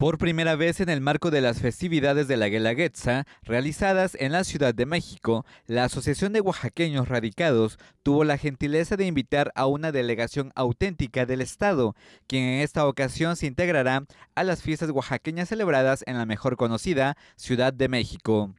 Por primera vez en el marco de las festividades de la Guelaguetza, realizadas en la Ciudad de México, la Asociación de Oaxaqueños Radicados tuvo la gentileza de invitar a una delegación auténtica del Estado, quien en esta ocasión se integrará a las fiestas oaxaqueñas celebradas en la mejor conocida Ciudad de México.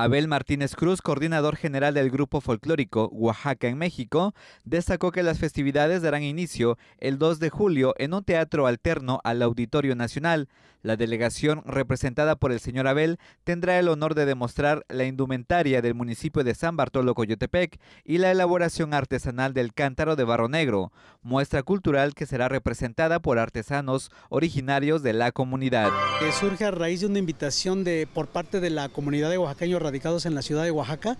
Abel Martínez Cruz, coordinador general del Grupo Folclórico Oaxaca en México, destacó que las festividades darán inicio el 2 de julio en un teatro alterno al Auditorio Nacional. La delegación, representada por el señor Abel, tendrá el honor de demostrar la indumentaria del municipio de San Bartolo Coyotepec y la elaboración artesanal del cántaro de barro negro, muestra cultural que será representada por artesanos originarios de la comunidad. surge a raíz de una invitación de, por parte de la comunidad de oaxaqueños radicados en la ciudad de Oaxaca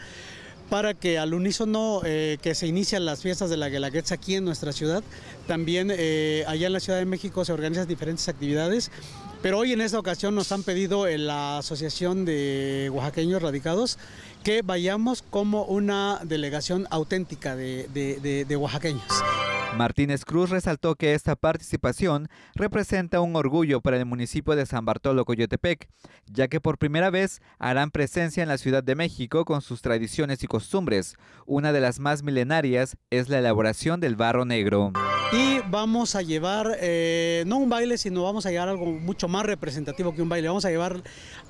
para que al unísono eh, que se inician las fiestas de la Guelaguetza aquí en nuestra ciudad, también eh, allá en la Ciudad de México se organizan diferentes actividades, pero hoy en esta ocasión nos han pedido en la Asociación de Oaxaqueños Radicados que vayamos como una delegación auténtica de oaxaqueños. Martínez Cruz resaltó que esta participación representa un orgullo para el municipio de San Bartolo Coyotepec, ya que por primera vez harán presencia en la Ciudad de México con sus tradiciones y costumbres. Una de las más milenarias es la elaboración del barro negro. Y vamos a llevar, eh, no un baile, sino vamos a llevar algo mucho más representativo que un baile. Vamos a llevar,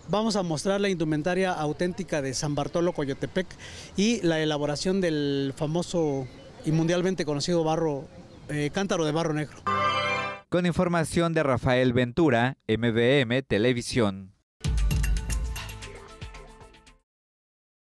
vamos a mostrar la indumentaria auténtica de San Bartolo Coyotepec y la elaboración del famoso y mundialmente conocido barro, eh, cántaro de barro negro. Con información de Rafael Ventura, MBM Televisión.